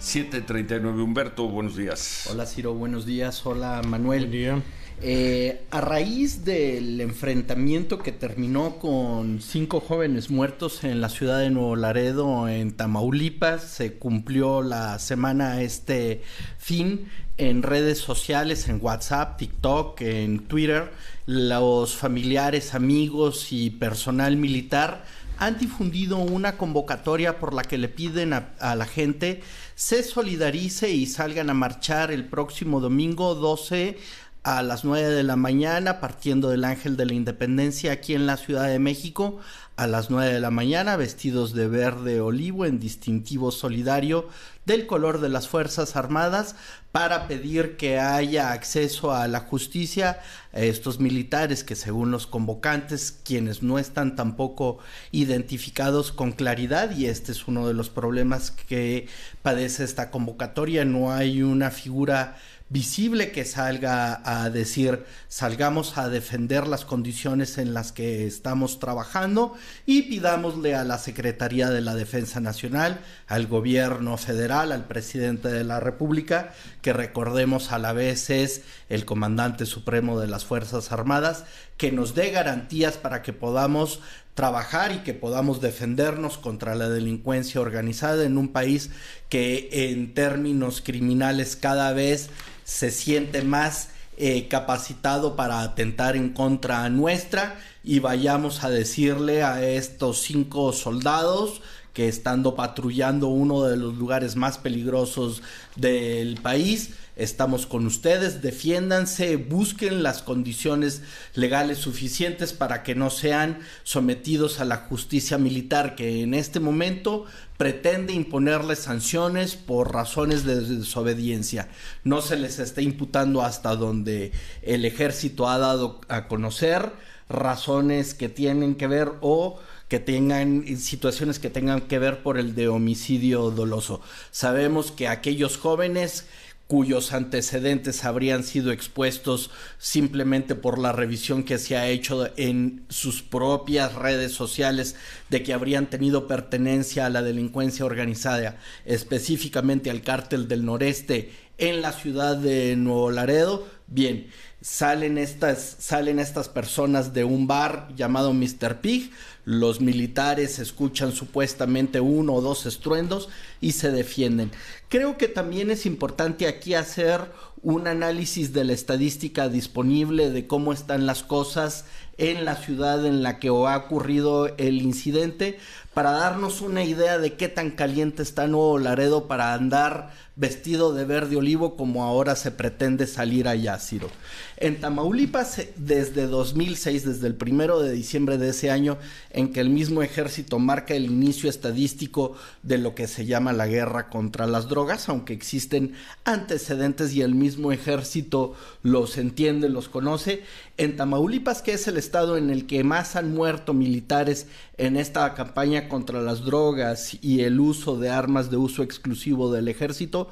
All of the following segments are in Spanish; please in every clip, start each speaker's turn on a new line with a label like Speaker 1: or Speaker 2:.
Speaker 1: 739. Humberto, buenos días.
Speaker 2: Hola Ciro, buenos días. Hola Manuel. Eh, a raíz del enfrentamiento que terminó con cinco jóvenes muertos en la ciudad de Nuevo Laredo, en Tamaulipas, se cumplió la semana este fin en redes sociales, en WhatsApp, TikTok, en Twitter, los familiares, amigos y personal militar han difundido una convocatoria por la que le piden a, la gente se solidarice y salgan a marchar el próximo domingo 12 a las 9 de la mañana partiendo del Ángel de la Independencia aquí en la Ciudad de México a las 9 de la mañana vestidos de verde olivo en distintivo solidario del color de las Fuerzas Armadas para pedir que haya acceso a la justicia a estos militares que según los convocantes quienes no están tampoco identificados con claridad y este es uno de los problemas que padece esta convocatoria no hay una figura visible que salga a decir salgamos a defender las condiciones en las que estamos trabajando y pidámosle a la Secretaría de la Defensa Nacional, al gobierno federal, al presidente de la República, que recordemos a la vez es el comandante supremo de las Fuerzas Armadas, que nos dé garantías para que podamos trabajar y que podamos defendernos contra la delincuencia organizada en un país que en términos criminales cada vez se siente más eh, capacitado para atentar en contra nuestra y vayamos a decirle a estos cinco soldados estando patrullando uno de los lugares más peligrosos del país, estamos con ustedes, defiéndanse, busquen las condiciones legales suficientes para que no sean sometidos a la justicia militar que en este momento pretende imponerles sanciones por razones de desobediencia. No se les está imputando hasta donde el ejército ha dado a conocer razones que tienen que ver o que tengan situaciones que tengan que ver por el de homicidio doloso. Sabemos que aquellos jóvenes cuyos antecedentes habrían sido expuestos simplemente por la revisión que se ha hecho en sus propias redes sociales de que habrían tenido pertenencia a la delincuencia organizada, específicamente al cártel del noreste en la ciudad de Nuevo Laredo, Bien, salen estas, salen estas personas de un bar llamado Mr. Pig, los militares escuchan supuestamente uno o dos estruendos y se defienden. Creo que también es importante aquí hacer un análisis de la estadística disponible de cómo están las cosas en la ciudad en la que ha ocurrido el incidente para darnos una idea de qué tan caliente está Nuevo Laredo para andar vestido de verde olivo como ahora se pretende salir allá, Ciro. En Tamaulipas, eh, desde 2006, desde el primero de diciembre de ese año, en que el mismo ejército marca el inicio estadístico de lo que se llama la guerra contra las drogas, aunque existen antecedentes y el mismo ejército los entiende, los conoce, en Tamaulipas, que es el estado en el que más han muerto militares en esta campaña contra las drogas y el uso de armas de uso exclusivo del ejército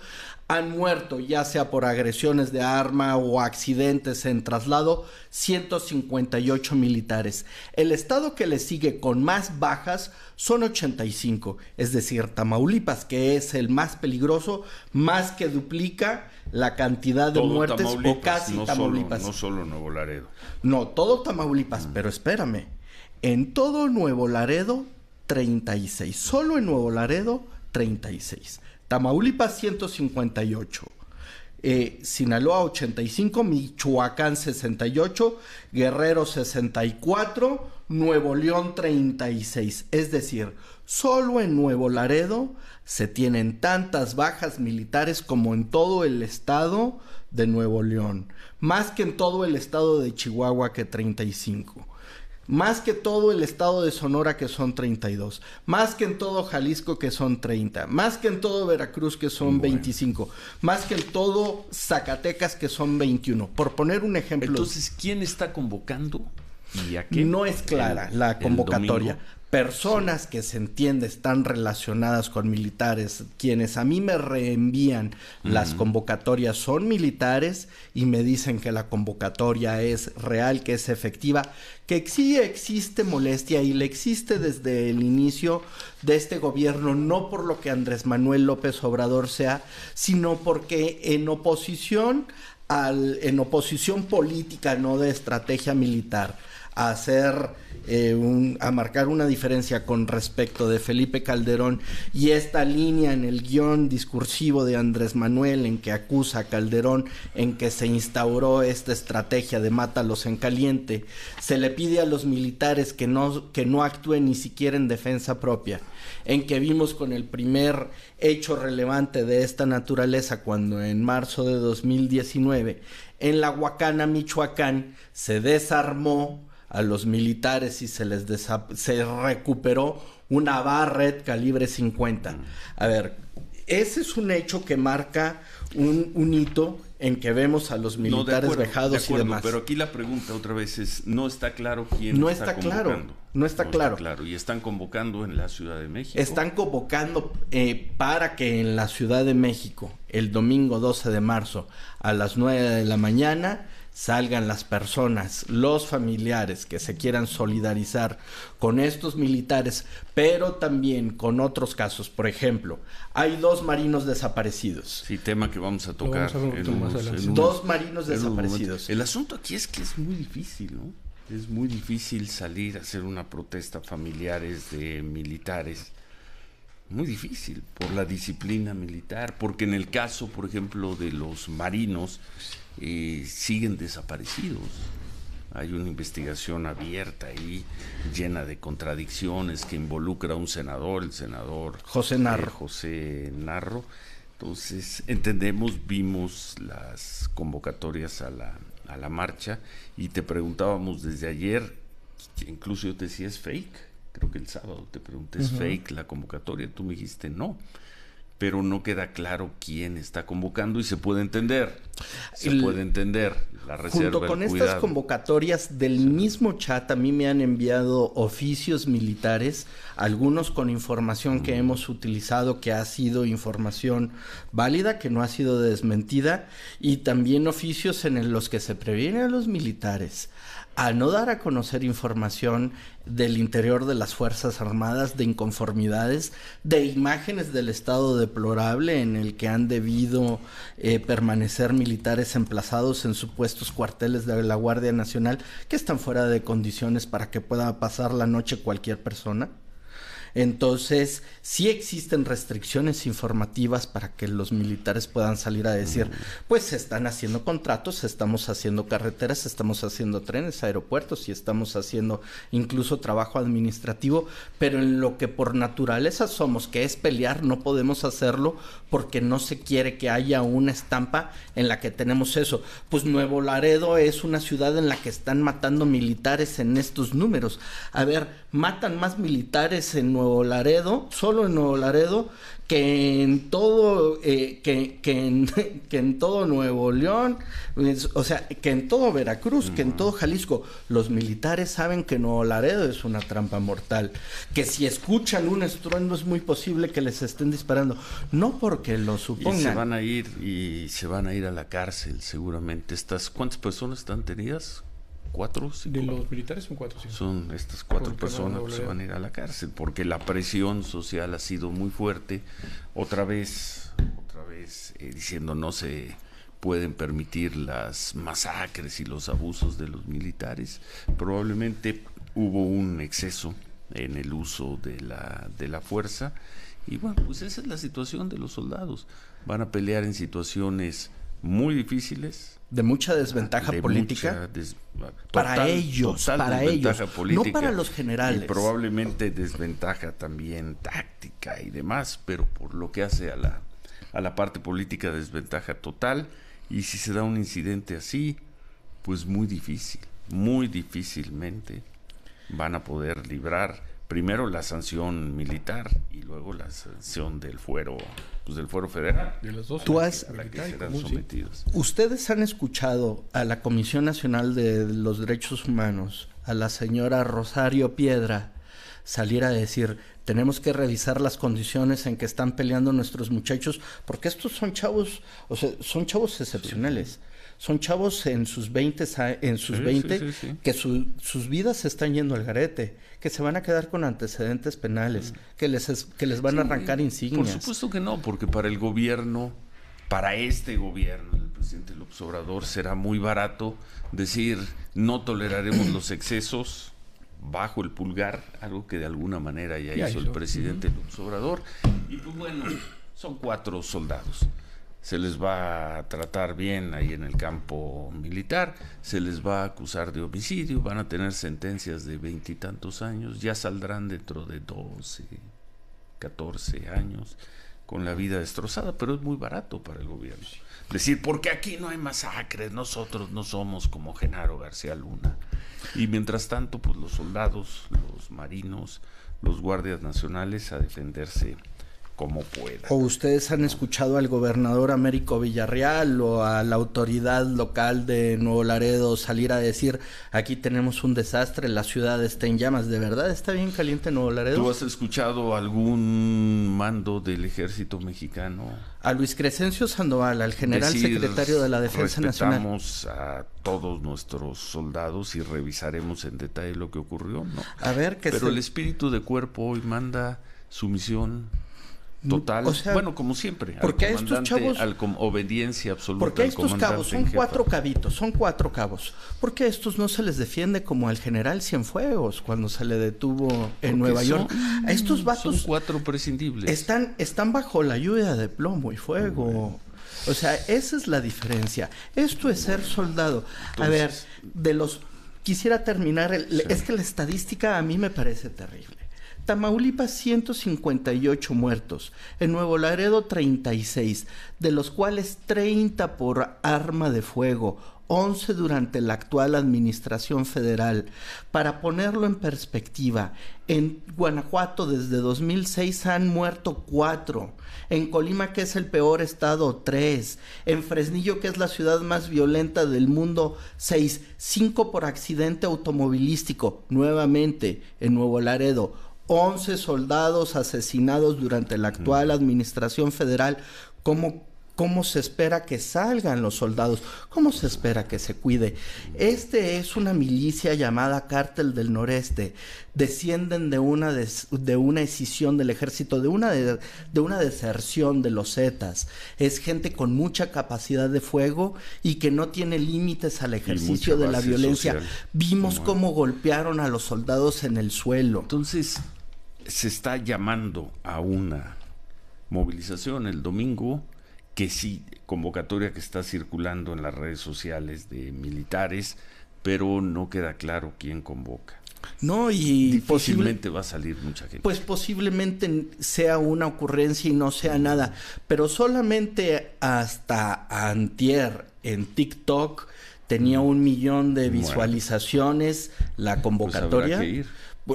Speaker 2: han muerto, ya sea por agresiones de arma o accidentes en traslado, 158 militares. El estado que le sigue con más bajas son 85, es decir, Tamaulipas, que es el más peligroso, más que duplica la cantidad de muertes o casi Tamaulipas. no solo Nuevo Laredo. No, todo Tamaulipas, mm. pero espérame en todo Nuevo Laredo, 36. Solo en Nuevo Laredo, 36. Tamaulipas, 158. Eh, Sinaloa 85, Michoacán 68, Guerrero 64, Nuevo León 36. Es decir, solo en Nuevo Laredo se tienen tantas bajas militares como en todo el estado de Nuevo León, más que en todo el estado de Chihuahua que 35 más que todo el estado de Sonora que son 32, más que en todo Jalisco que son 30, más que en todo Veracruz que son 25, más que en todo Zacatecas que son 21, por poner un ejemplo. Entonces, ¿quién está convocando ¿Y No es clara la convocatoria. Personas que se entiende están relacionadas con militares, quienes a mí me reenvían las convocatorias son militares y me dicen que la convocatoria es real, que es efectiva, que sí existe molestia y le existe desde el inicio de este gobierno, no por lo que Andrés Manuel López Obrador sea, sino porque en oposición al, en oposición política, no de estrategia militar a hacer eh, un, a marcar una diferencia con respecto de Felipe Calderón y esta línea en el guión discursivo de Andrés Manuel en que acusa a Calderón en que se instauró esta estrategia de mátalos en caliente, se le pide a los militares que no, que no actúen ni siquiera en defensa propia, en que vimos con el primer hecho relevante de esta naturaleza cuando en marzo de 2019 en la Huacana, Michoacán, se desarmó a los militares y se les se recuperó una Barrett calibre 50. Mm. A ver, ese es un hecho que marca un, hito en que vemos a los militares dejados y demás. Pero
Speaker 1: aquí la pregunta otra vez es, no está claro quién no está, convocando. Claro,
Speaker 2: no está claro.
Speaker 1: claro. Y están convocando en la Ciudad de México. Están
Speaker 2: convocando eh, para que en la Ciudad de México, el domingo 12 de marzo, a las 9 de la mañana, salgan las personas, los familiares que se quieran solidarizar con estos militares, pero también con otros casos. Por ejemplo, hay dos marinos desaparecidos. Sí, tema que vamos a tocar. dos marinos desaparecidos. El
Speaker 1: asunto aquí es que es muy difícil, ¿no? Es muy difícil salir a hacer una protesta familiares de militares. Muy difícil por la disciplina militar, porque en el caso, por ejemplo, de los marinos, siguen desaparecidos. Hay una investigación abierta y llena de contradicciones, que involucra a un senador, el senador eh, José Narro. Entonces, entendemos, vimos las convocatorias a la, a la marcha y te preguntábamos desde ayer, incluso yo te decía, ¿es fake? Creo que el sábado te pregunté, ¿es fake la convocatoria? Tú me dijiste, no pero no queda claro quién está convocando y se puede entender. Se puede entender la reserva. Junto con estas
Speaker 2: convocatorias del mismo chat, a mí me han enviado oficios militares, algunos con información que mm. hemos utilizado, que ha sido información válida, que no ha sido desmentida, y también oficios en los que se previenen a los militares a no dar a conocer información del interior de las Fuerzas Armadas, de inconformidades, de imágenes del estado deplorable en el que han debido eh, permanecer militares emplazados en supuestos cuarteles de la Guardia Nacional que están fuera de condiciones para que pueda pasar la noche cualquier persona. Entonces, si existen restricciones informativas para que los militares puedan salir a decir, pues se están haciendo contratos, estamos haciendo carreteras, estamos haciendo trenes, aeropuertos y estamos haciendo incluso trabajo administrativo, pero en lo que por naturaleza somos, que es pelear, no podemos hacerlo porque no se quiere que haya una estampa en la que tenemos eso. Pues Nuevo Laredo es una ciudad en la que están matando militares en estos números. A ver, matan más militares en Nuevo Laredo, solo en Nuevo Laredo, que en todo, eh, que, que, en, que, en, todo Nuevo León, o sea, que en todo Veracruz, que en todo Jalisco. Los militares saben que Nuevo Laredo es una trampa mortal, que si escuchan un estruendo es muy posible que les estén disparando, no porque lo supongan. Y se van
Speaker 1: a ir y se van a ir a la cárcel seguramente. Estas, ¿Cuántas personas están tenidas? cuatro. Cinco, de los
Speaker 2: militares son cuatro.
Speaker 1: Cinco. Son estas cuatro personas que se van a ir a la cárcel porque la presión social ha sido muy fuerte. Otra vez, otra vez eh, diciendo no se pueden permitir las masacres y los abusos de los militares. Probablemente hubo un exceso en el uso de la, de la fuerza. Y bueno, pues esa es la situación de los soldados. Van a pelear en situaciones muy difíciles, de mucha
Speaker 2: desventaja política
Speaker 1: para ellos, para ellos, no para los generales. Y probablemente desventaja también táctica y demás, pero por lo que hace a la, a la parte política desventaja total y si se da un incidente así, pues muy difícil, muy difícilmente van a poder librar primero la sanción militar y luego la sanción del fuero pues del fuero federal
Speaker 2: de dos que, ustedes han escuchado a la Comisión Nacional de los Derechos Humanos a la señora Rosario Piedra salir a decir tenemos que revisar las condiciones en que están peleando nuestros muchachos porque estos son chavos o sea son chavos excepcionales son chavos en sus 20, en sus que sus vidas se están yendo al garete, que se van a quedar con antecedentes penales, mm. que les, que les van a arrancar insignias. Por
Speaker 1: supuesto que no, porque para el gobierno, para este gobierno del presidente López Obrador, será muy barato decir no toleraremos los excesos bajo el pulgar, algo que de alguna manera ya, hizo, hizo, el presidente López Obrador. Y pues bueno, son cuatro soldados se les va a tratar bien ahí en el campo militar, se les va a acusar de homicidio, van a tener sentencias de veintitantos años, ya saldrán dentro de 12, 14 años con la vida destrozada, pero es muy barato para el gobierno. Decir, porque aquí no hay masacres, nosotros no somos como Genaro García Luna. Y mientras tanto, pues los soldados, los marinos, los guardias nacionales a defenderse como pueda.
Speaker 2: ¿O ustedes han escuchado al gobernador Américo Villarreal o a la autoridad local de Nuevo Laredo salir a decir, aquí tenemos un desastre, la ciudad está en llamas? ¿De verdad está bien caliente Nuevo Laredo? ¿Tú has
Speaker 1: escuchado algún mando del ejército mexicano?
Speaker 2: A Luis Crescencio Sandoval, al general secretario de la Defensa respetamos
Speaker 1: a todos nuestros soldados y revisaremos en detalle lo que ocurrió. A ver, que Pero el espíritu de cuerpo hoy manda su misión Mm, total. bueno, como siempre. Porque al estos chavos. Al obediencia absoluta. Porque estos cabos son cuatro
Speaker 2: cabitos, son cuatro cabos. Porque a estos no se les defiende como al general Cienfuegos cuando se le detuvo en Nueva York.
Speaker 1: estos vatos. Son cuatro prescindibles.
Speaker 2: Están, están bajo la lluvia de plomo y fuego. O sea, esa es la diferencia. Esto es ser soldado. a ver, de los. Quisiera terminar. Es que la estadística a mí me parece terrible. Tamaulipas 158 muertos, en Nuevo Laredo 36, de los cuales 30 por arma de fuego, 11 durante la actual administración federal. Para ponerlo en perspectiva, en Guanajuato desde 2006 han muerto 4, en Colima que es el peor estado 3, en Fresnillo que es la ciudad más violenta del mundo 6, 5 por accidente automovilístico, nuevamente en Nuevo Laredo 11 soldados asesinados durante la actual mm. administración federal, ¿cómo, cómo se espera que salgan los soldados, cómo se espera que se cuide. Este es una milicia llamada Cártel del Noreste. Descienden de una, de una escisión del ejército, de una, de, una deserción de los Zetas. Es gente con mucha capacidad de fuego y que no tiene límites al ejercicio de la violencia. Vimos cómo golpearon a los soldados en el suelo. Entonces, se
Speaker 1: está llamando
Speaker 2: a una movilización
Speaker 1: el domingo, que sí, convocatoria que está circulando en las redes sociales de militares, pero no queda claro quién convoca. No, y
Speaker 2: posiblemente va a salir mucha gente. Pues posiblemente sea una ocurrencia y no sea nada, pero solamente hasta antier en TikTok tenía mm. un millón de visualizaciones la pues convocatoria.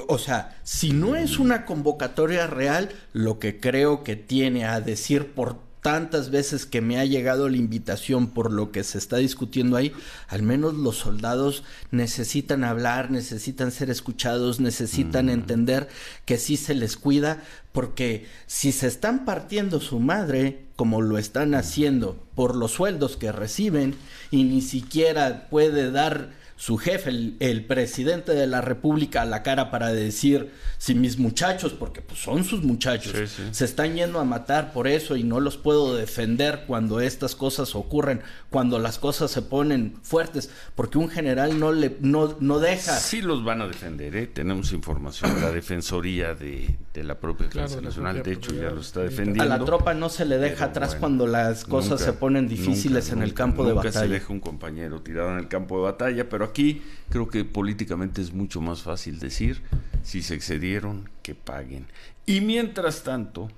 Speaker 2: O sea, si no es una convocatoria real, lo que creo que tiene a decir por tantas veces que me ha llegado la invitación por lo que se está discutiendo ahí, al menos los soldados necesitan hablar, necesitan ser escuchados, necesitan mm. entender que sí se les cuida, porque si se están partiendo su madre, como lo están mm. haciendo, por los sueldos que reciben, y ni siquiera puede dar su jefe, el, presidente de la República, a la cara para decir, si mis muchachos, porque pues son sus muchachos, se están yendo a matar por eso y no los puedo defender cuando estas cosas ocurren, cuando las cosas se ponen fuertes, porque un general no, le, no, deja... Sí
Speaker 1: los van a defender, ¿eh? tenemos información de la Defensoría de, de la propia clase nacional, de hecho ya lo está defendiendo. A la tropa
Speaker 2: no se le deja atrás cuando las cosas se ponen difíciles en el campo de batalla. Nunca se deja
Speaker 1: un compañero tirado en el campo de batalla, pero aquí creo que políticamente es mucho más fácil decir, si se excedieron, que paguen. Y mientras tanto,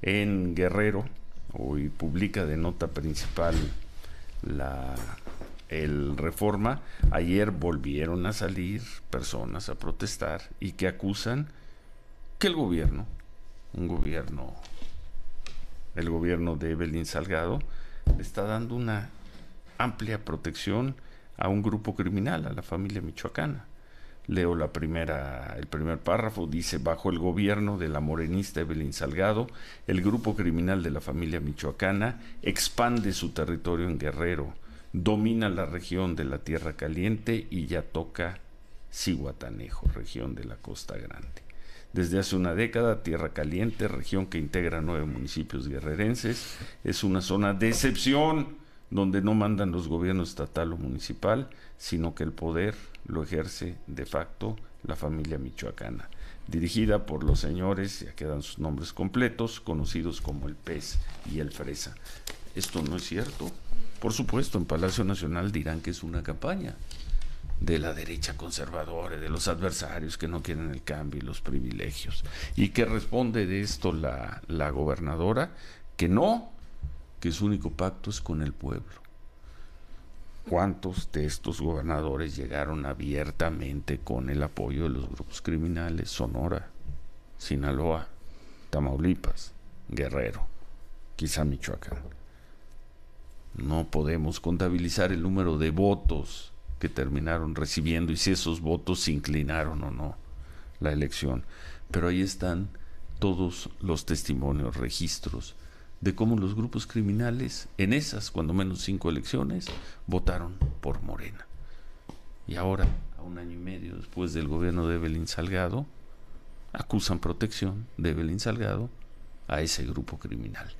Speaker 1: en Guerrero, hoy publica de nota principal la el Reforma, ayer volvieron a salir personas a protestar y que acusan que el gobierno, un gobierno, el gobierno de Evelyn Salgado, le está dando una amplia protección a un grupo criminal, a la familia michoacana. Leo la primera, el primer párrafo, dice, bajo el gobierno de la morenista Evelyn Salgado, el grupo criminal de la familia michoacana expande su territorio en Guerrero, domina la región de la Tierra Caliente y ya toca Cihuatanejo, región de la Costa Grande. Desde hace una década, Tierra Caliente, región que integra nueve municipios guerrerenses, es una zona de excepción donde no mandan los gobiernos estatal o municipal, sino que el poder lo ejerce de facto la familia michoacana, dirigida por los señores, ya quedan sus nombres completos, conocidos como el pez y el fresa. Esto no es cierto. Por supuesto, en Palacio Nacional dirán que es una campaña de la derecha conservadora, de los adversarios que no quieren el cambio y los privilegios. ¿Y que responde de esto la, la gobernadora? Que no, que su único pacto es con el pueblo. ¿Cuántos de estos gobernadores llegaron abiertamente con el apoyo de los grupos criminales? Sonora, Sinaloa, Tamaulipas, Guerrero, quizá Michoacán. No podemos contabilizar el número de votos que terminaron recibiendo y si esos votos se inclinaron o no la elección. Pero ahí están todos los testimonios, registros de cómo los grupos criminales en esas, cuando menos cinco elecciones, votaron por Morena. Y ahora, a un año y medio después del gobierno de Belén Salgado, acusan protección de Belén Salgado a ese grupo criminal.